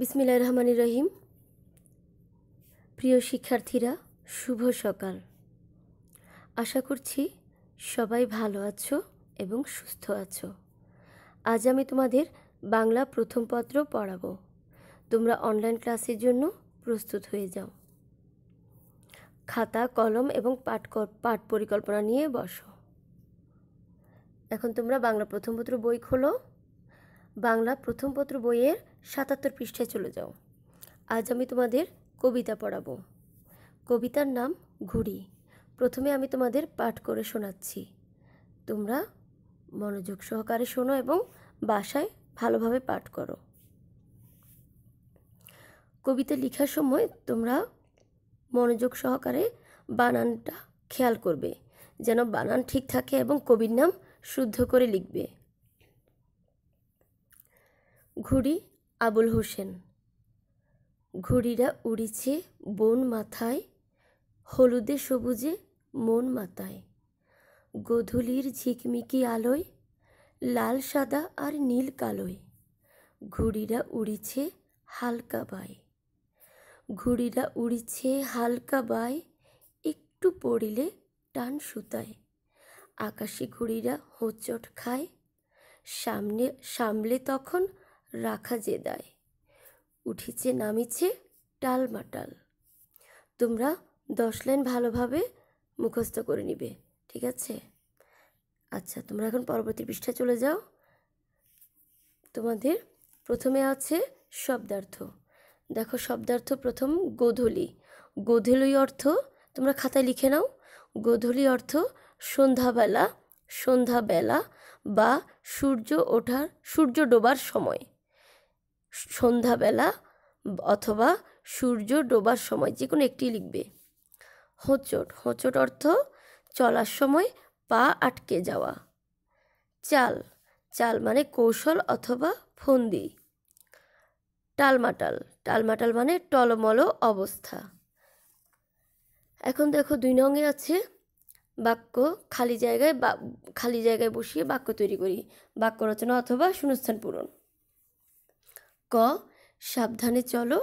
বিসমিল্লা রহমান রহিম প্রিয় শিক্ষার্থীরা শুভ সকাল আশা করছি সবাই ভালো আছো এবং সুস্থ আছো আজ আমি তোমাদের বাংলা প্রথম পত্র পড়াবো তোমরা অনলাইন ক্লাসের জন্য প্রস্তুত হয়ে যাও খাতা কলম এবং পাঠ পাঠ পরিকল্পনা নিয়ে বসো এখন তোমরা বাংলা প্রথম পত্র বই খোলো বাংলা প্রথম পত্র বইয়ের সাতাত্তর পৃষ্ঠায় চলে যাও আজ আমি তোমাদের কবিতা পড়াবো কবিতার নাম ঘুড়ি প্রথমে আমি তোমাদের পাঠ করে শোনাচ্ছি তোমরা মনোযোগ সহকারে শোনো এবং বাসায় ভালোভাবে পাঠ করো কবিতা লেখার সময় তোমরা মনোযোগ সহকারে বানানটা খেয়াল করবে যেন বানান ঠিক থাকে এবং কবির নাম শুদ্ধ করে লিখবে ঘুড়ি আবুল হোসেন ঘুড়িরা উড়িছে বন মাথায় হলুদে সবুজে মন মাতায় গধূলির ঝিকমিকি আলোয় লাল সাদা আর নীল কালোয় ঘুড়িরা উড়িছে হালকা বায় ঘুড়িরা উড়িছে হালকা বায় একটু পড়িলে টান সুতায় আকাশি ঘুড়িরা হোঁচট খায় সামনে সামলে তখন রাখা যে দায় উঠিছে নামিছে টালমাটাল তোমরা দশ লাইন ভালোভাবে মুখস্থ করে নিবে ঠিক আছে আচ্ছা তোমরা এখন পরবর্তী পৃষ্ঠায় চলে যাও তোমাদের প্রথমে আছে শব্দার্থ দেখো শব্দার্থ প্রথম গোধলি গোধলি অর্থ তোমরা খাতায় লিখে নাও গোধলি অর্থ সন্ধ্যাবেলা সন্ধ্যাবেলা বা সূর্য ওঠার সূর্য ডোবার সময় সন্ধ্যাবেলা অথবা সূর্য ডোবার সময় যে কোনো একটি লিখবে হোঁচট হোঁচট অর্থ চলার সময় পা আটকে যাওয়া চাল চাল মানে কৌশল অথবা ফন্দি টালমাটাল টালমাটাল মানে টলমল অবস্থা এখন দেখো দুই নঙে আছে বাক্য খালি জায়গায় খালি জায়গায় বসিয়ে বাক্য তৈরি করি বাক্য রচনা অথবা শূন্যস্থান পূরণ ক সাবধানে চলো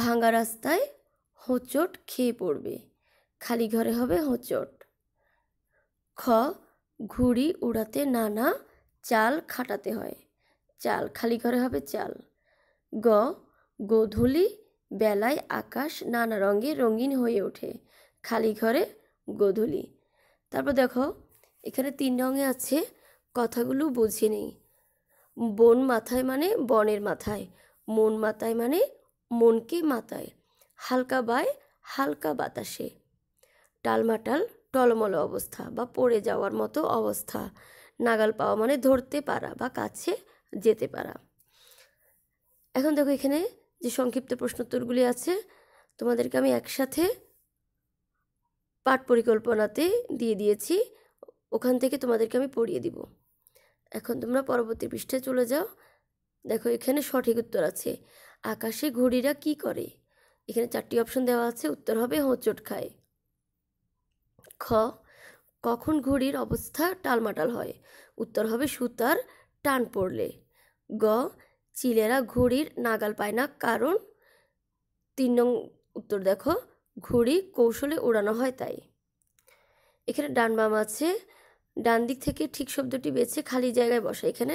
ভাঙা রাস্তায় হোঁচট খেয়ে পড়বে খালি ঘরে হবে হোঁচট খ ঘুড়ি উড়াতে নানা চাল খাটাতে হয় চাল খালি ঘরে হবে চাল গ গোধূলি বেলায় আকাশ নানা রঙে রঙিন হয়ে ওঠে খালি ঘরে গোধূলি তারপর দেখো এখানে তিন রঙে আছে কথাগুলো বুঝে নেই বন মাথায় মানে বনের মাথায় মন মাথায় মানে মনকে মাথায় হালকা বায় হালকা বাতাসে টালমাটাল টলমল অবস্থা বা পড়ে যাওয়ার মতো অবস্থা নাগাল পাওয়া মানে ধরতে পারা বা কাছে যেতে পারা এখন দেখো এখানে যে সংক্ষিপ্ত প্রশ্নোত্তরগুলি আছে তোমাদেরকে আমি একসাথে পাঠ পরিকল্পনাতে দিয়ে দিয়েছি ওখান থেকে তোমাদেরকে আমি পড়িয়ে দিব এখন তোমরা পরবর্তী পৃষ্ঠে চলে যাও দেখো এখানে সঠিক উত্তর আছে আকাশে ঘুড়িরা কি করে এখানে চারটি অপশন দেওয়া আছে উত্তর হবে হোঁচট খায় খ কখন ঘুড়ির অবস্থা টালমাটাল হয় উত্তর হবে সুতার টান পড়লে গ চিলেরা ঘুড়ির নাগাল পায় না কারণ তিন নং উত্তর দেখো ঘুড়ি কৌশলে উড়ানো হয় তাই এখানে ডান বাম আছে ডান দিক থেকে ঠিক শব্দটি বেছে খালি জায়গায় বসা এখানে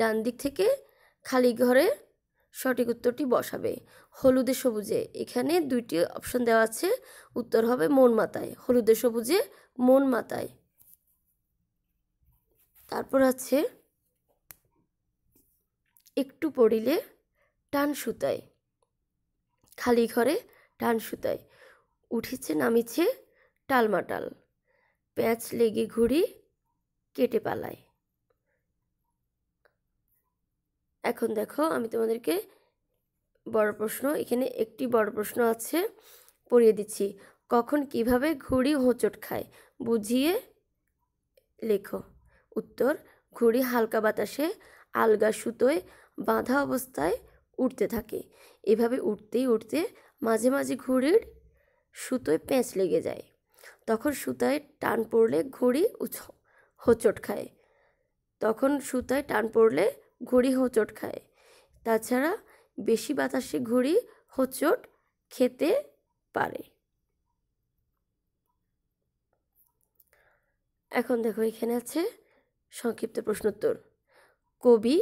ডান দিক থেকে খালি ঘরে সঠিক উত্তরটি বসাবে হলুদে সবুজে এখানে দুইটি অপশন দেওয়া আছে উত্তর হবে মন মাতায় হলুদে সবুজে মন মাতায় তারপর আছে একটু পড়িলে টান সুতায় খালি ঘরে টান সুতায় উঠেছে নামিছে টালমাটাল প্যাঁচ লেগে ঘুড়ি কেটে পালায় এখন দেখো আমি তোমাদেরকে বড় প্রশ্ন এখানে একটি বড় প্রশ্ন আছে পড়িয়ে দিচ্ছি কখন কিভাবে ঘুড়ি হোঁচট খায় বুঝিয়ে লেখো উত্তর ঘুড়ি হালকা বাতাসে আলগা সুতোয় বাঁধা অবস্থায় উঠতে থাকে এভাবে উঠতেই উঠতে মাঝে মাঝে ঘুড়ির সুতোয় প্যাঁচ লেগে যায় তখন সুতায় টান পড়লে ঘুড়ি উছ হোঁচট খায় তখন সুতায় টান পড়লে ঘুড়ি হোঁচট খায় তাছাড়া বেশি বাতাসে ঘুড়ি হোঁচট খেতে পারে এখন দেখো এখানে আছে সংক্ষিপ্ত প্রশ্নোত্তর কবি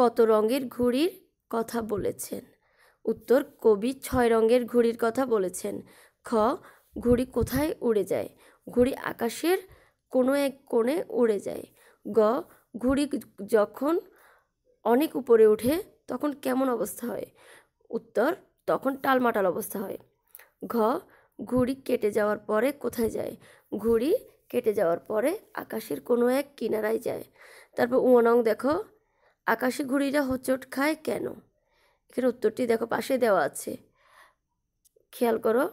কত রঙের ঘুড়ির কথা বলেছেন উত্তর কবি ছয় রঙের ঘুড়ির কথা বলেছেন খ ঘুড়ি কোথায় উড়ে যায় ঘুড়ি আকাশের কোনো এক কোণে উড়ে যায় গ ঘুড়ি যখন অনেক উপরে ওঠে তখন কেমন অবস্থা হয় উত্তর তখন টালমাটাল অবস্থা হয় ঘ ঘুড়ি কেটে যাওয়ার পরে কোথায় যায় ঘুড়ি কেটে যাওয়ার পরে আকাশের কোনো এক কিনারায় যায় তারপর উমনং দেখো আকাশে ঘুড়িরা হোচট খায় কেন এখানে উত্তরটি দেখো পাশে দেওয়া আছে খেয়াল করো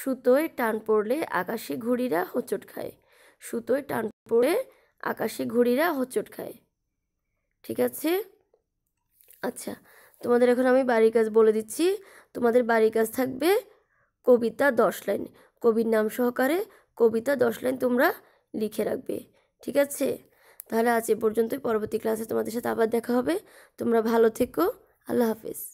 সুতোয় টান পড়লে আকাশি ঘুড়িরা হোঁচট খায় সুতোয় টান পড়ে আকাশি ঘুড়িরা হোঁচট খায় ঠিক আছে আচ্ছা তোমাদের এখন আমি বাড়ির কাজ বলে দিচ্ছি তোমাদের বাড়ির কাজ থাকবে কবিতা দশ লাইন কবির নাম সহকারে কবিতা দশ লাইন তোমরা লিখে রাখবে ঠিক আছে তাহলে আজ এ পর্যন্তই পরবর্তী ক্লাসে তোমাদের সাথে আবার দেখা হবে তোমরা ভালো থেকো আল্লাহ হাফেজ